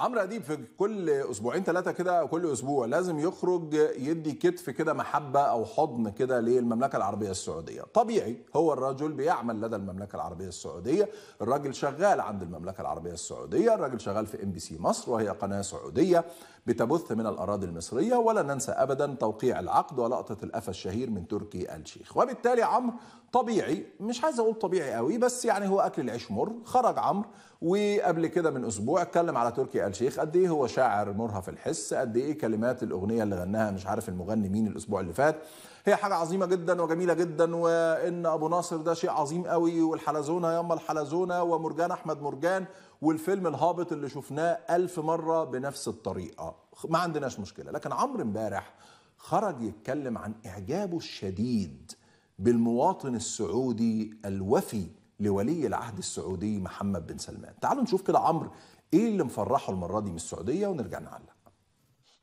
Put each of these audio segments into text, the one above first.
عمرو اديب في كل اسبوعين ثلاثه كده كل اسبوع لازم يخرج يدي كتف كده محبه او حضن كده للمملكه العربيه السعوديه طبيعي هو الرجل بيعمل لدى المملكه العربيه السعوديه الراجل شغال عند المملكه العربيه السعوديه الراجل شغال في ام بي سي مصر وهي قناه سعوديه بتبث من الاراضي المصريه ولا ننسى ابدا توقيع العقد ولقطه الافا الشهير من تركي الشيخ وبالتالي عمرو طبيعي مش عايز اقول طبيعي قوي بس يعني هو اكل العيش مر خرج عمرو وقبل كده من اسبوع اتكلم على تركي الشيخ قد ايه هو شاعر مرهف الحس قد ايه كلمات الاغنيه اللي غناها مش عارف المغني مين الاسبوع اللي فات هي حاجه عظيمه جدا وجميله جدا وان ابو ناصر ده شيء عظيم قوي والحلزونه ياما الحلزونه ومرجان احمد مرجان والفيلم الهابط اللي شفناه ألف مره بنفس الطريقه ما عندناش مشكله لكن عمرو امبارح خرج يتكلم عن اعجابه الشديد بالمواطن السعودي الوفي لولي العهد السعودي محمد بن سلمان تعالوا نشوف كده عمرو ايه اللي مفرحه المره دي من السعوديه ونرجع نعلق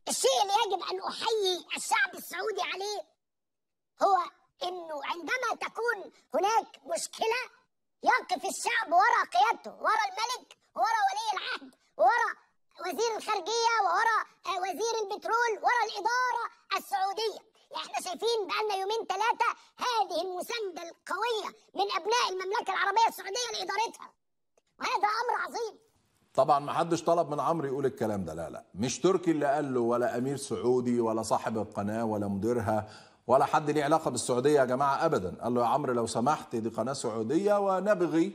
الشيء اللي يجب ان احيي الشعب السعودي عليه هو انه عندما تكون هناك مشكله يقف الشعب ورا قيادته ورا الملك ورا ولي العهد ورا وزير الخارجيه وراء وزير البترول ورا الاداره السعوديه احنا شايفين بقالنا يومين ثلاثه هذه المسانده القويه من ابناء المملكه العربيه السعوديه لادارتها وهذا امر عظيم طبعا ما حدش طلب من عمرو يقول الكلام ده لا لا مش تركي اللي قال له ولا امير سعودي ولا صاحب القناه ولا مديرها ولا حد ليه علاقه بالسعوديه يا جماعه ابدا قال له يا عمرو لو سمحت دي قناه سعوديه ونبغي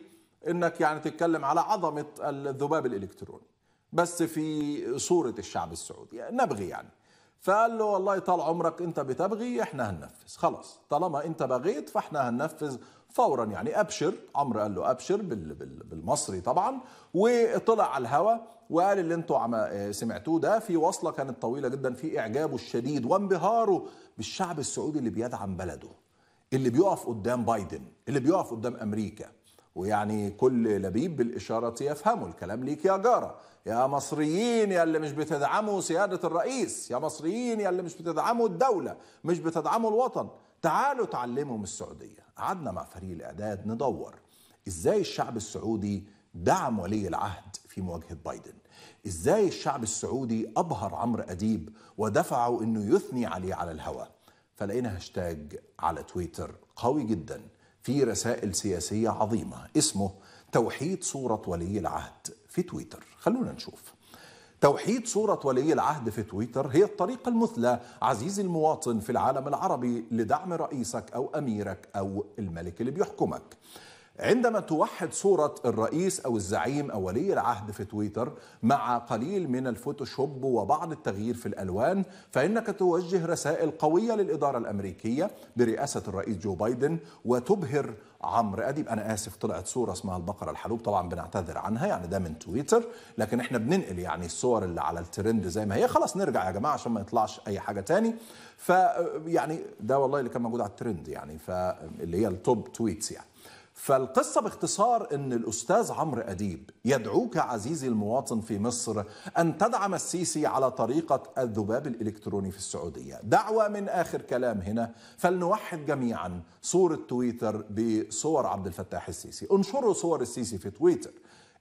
انك يعني تتكلم على عظمه الذباب الالكتروني بس في صوره الشعب السعودي نبغي يعني فقال له والله طال عمرك انت بتبغي احنا هننفذ خلاص طالما انت بغيت فاحنا هننفذ فورا يعني ابشر عمرو قال له ابشر بالمصري طبعا وطلع على الهوا وقال اللي انتم آه، سمعتوه ده في وصله كانت طويله جدا في اعجابه الشديد وانبهاره بالشعب السعودي اللي بيدعم بلده اللي بيقف قدام بايدن اللي بيقف قدام امريكا ويعني كل لبيب بالإشارة يفهمه الكلام ليك يا جارة يا مصريين يا اللي مش بتدعموا سيادة الرئيس يا مصريين يا اللي مش بتدعموا الدولة مش بتدعموا الوطن تعالوا تعلموا من السعودية قعدنا مع فريق الإعداد ندور إزاي الشعب السعودي دعم ولي العهد في مواجهة بايدن إزاي الشعب السعودي أبهر عمرو أديب ودفعه أنه يثني عليه على الهوى فلقينا هاشتاج على تويتر قوي جدا في رسائل سياسية عظيمة اسمه توحيد صورة ولي العهد في تويتر خلونا نشوف توحيد صورة ولي العهد في تويتر هي الطريقة المثلى عزيزي المواطن في العالم العربي لدعم رئيسك أو أميرك أو الملك اللي بيحكمك عندما توحد صورة الرئيس أو الزعيم أو ولي العهد في تويتر مع قليل من الفوتوشوب وبعض التغيير في الألوان فإنك توجه رسائل قوية للإدارة الأمريكية برئاسة الرئيس جو بايدن وتبهر عمرو أديب أنا آسف طلعت صورة اسمها البقرة الحلوب طبعا بنعتذر عنها يعني ده من تويتر لكن احنا بننقل يعني الصور اللي على الترند زي ما هي خلاص نرجع يا جماعة عشان ما يطلعش أي حاجة تاني فيعني ده والله اللي كان موجود على الترند يعني فاللي هي التوب تويتس يعني فالقصة باختصار أن الأستاذ عمرو أديب يدعوك عزيزي المواطن في مصر أن تدعم السيسي على طريقة الذباب الإلكتروني في السعودية دعوة من آخر كلام هنا فلنوحد جميعا صورة تويتر بصور عبد الفتاح السيسي انشروا صور السيسي في تويتر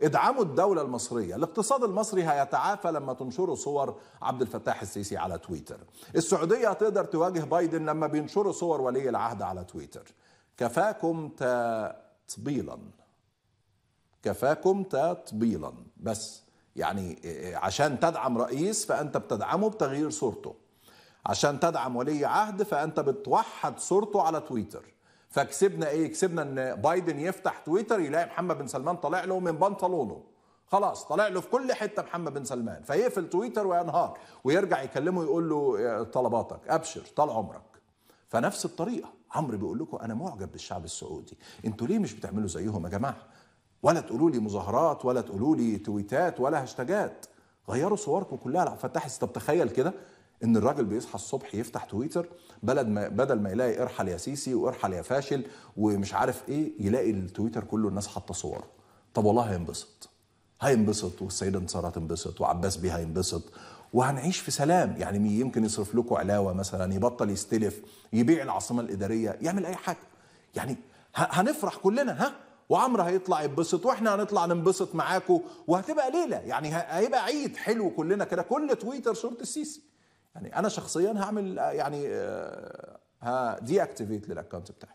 ادعموا الدولة المصرية الاقتصاد المصري هيتعافى لما تنشروا صور عبد الفتاح السيسي على تويتر السعودية تقدر تواجه بايدن لما بينشروا صور ولي العهد على تويتر كفاكم تطبيلا كفاكم تطبيلا بس يعني عشان تدعم رئيس فأنت بتدعمه بتغيير صورته عشان تدعم ولي عهد فأنت بتوحد صورته على تويتر فكسبنا ايه كسبنا ان بايدن يفتح تويتر يلاقي محمد بن سلمان طالع له من بنطلونه خلاص طالع له في كل حته محمد بن سلمان فيقفل تويتر وينهار ويرجع يكلمه يقول له طلباتك ابشر طال عمرك فنفس الطريقه عمرو بيقول لكم انا معجب بالشعب السعودي انتوا ليه مش بتعملوا زيهم يا جماعه ولا تقولوا لي مظاهرات ولا تقولوا لي تويتات ولا هاشتاجات غيروا صوركم كلها على فتح طب تخيل كده ان الراجل بيصحى الصبح يفتح تويتر بلد ما بدل ما يلاقي ارحل يا سيسي وارحل يا فاشل ومش عارف ايه يلاقي التويتر كله الناس حاطه صوره طب والله هينبسط هينبسط والسيده انتصار هتنبسط وعباس بيه هينبسط وهنعيش في سلام يعني يمكن يصرف لكم علاوه مثلا يبطل يستلف يبيع العاصمه الاداريه يعمل اي حاجه يعني هنفرح كلنا ها وعمرو هيطلع يتبسط واحنا هنطلع ننبسط معاكم وهتبقى ليله يعني هيبقى عيد حلو كلنا كده كل تويتر صوره السيسي يعني انا شخصيا هعمل يعني آه، ها دي اكتيفيت للاكونت بتاعي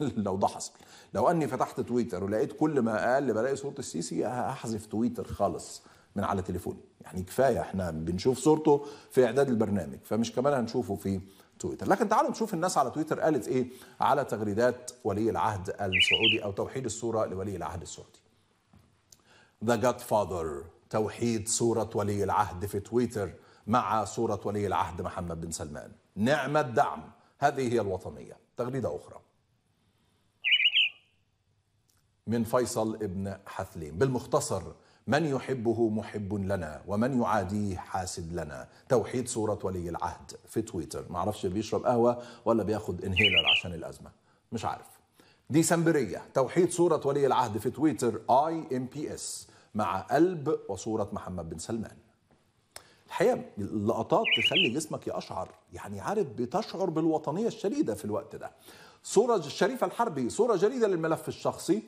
لو ده حصل لو اني فتحت تويتر ولقيت كل ما اقل بلاقي صوره السيسي هحذف تويتر خالص من على تليفوني يعني كفايه احنا بنشوف صورته في اعداد البرنامج فمش كمان هنشوفه في تويتر لكن تعالوا نشوف الناس على تويتر قالت ايه على تغريدات ولي العهد السعودي او توحيد الصوره لولي العهد السعودي ذا جاد فاذر توحيد صوره ولي العهد في تويتر مع صوره ولي العهد محمد بن سلمان نعم الدعم هذه هي الوطنيه تغريده اخرى من فيصل ابن حثليم بالمختصر من يحبه محب لنا ومن يعاديه حاسد لنا توحيد صورة ولي العهد في تويتر معرفش بيشرب قهوة ولا بياخد انهيلر عشان الأزمة مش عارف ديسمبرية توحيد صورة ولي العهد في تويتر اي ام بي اس مع قلب وصورة محمد بن سلمان الحقيقة اللقطات تخلي جسمك يقشعر يعني عارف بتشعر بالوطنية الشديدة في الوقت ده صورة الشريف الحربي صورة جديدة للملف الشخصي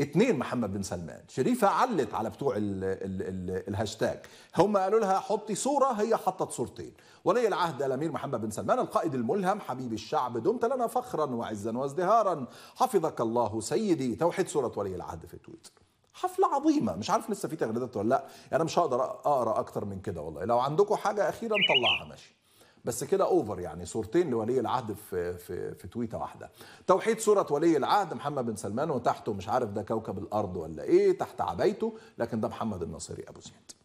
اثنين محمد بن سلمان شريفة علت على بتوع الـ الـ الـ الهاشتاج هم قالوا لها حطي صورة هي حطت صورتين ولي العهد الأمير محمد بن سلمان القائد الملهم حبيب الشعب دمت لنا فخرا وعزا وازدهارا حفظك الله سيدي توحيد صورة ولي العهد في تويتر حفلة عظيمة مش عارف لسه في تغريدات ولا لا أنا يعني مش هقدر أقرأ أكتر من كده والله لو عندكم حاجة أخيرا طلعها ماشي بس كده اوفر يعني صورتين لولي العهد في في في تويته واحده توحيد صوره ولي العهد محمد بن سلمان وتحته مش عارف ده كوكب الارض ولا ايه تحت عبايته لكن ده محمد الناصري ابو زيد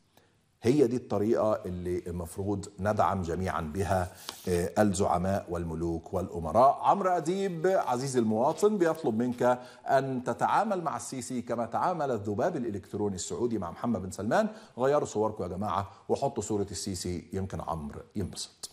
هي دي الطريقة اللي المفروض ندعم جميعا بها آه، الزعماء والملوك والأمراء عمرو أديب عزيزي المواطن بيطلب منك أن تتعامل مع السيسي كما تعامل الذباب الإلكتروني السعودي مع محمد بن سلمان غيروا صوركم يا جماعة وحطوا صورة السيسي يمكن عمرو ينبسط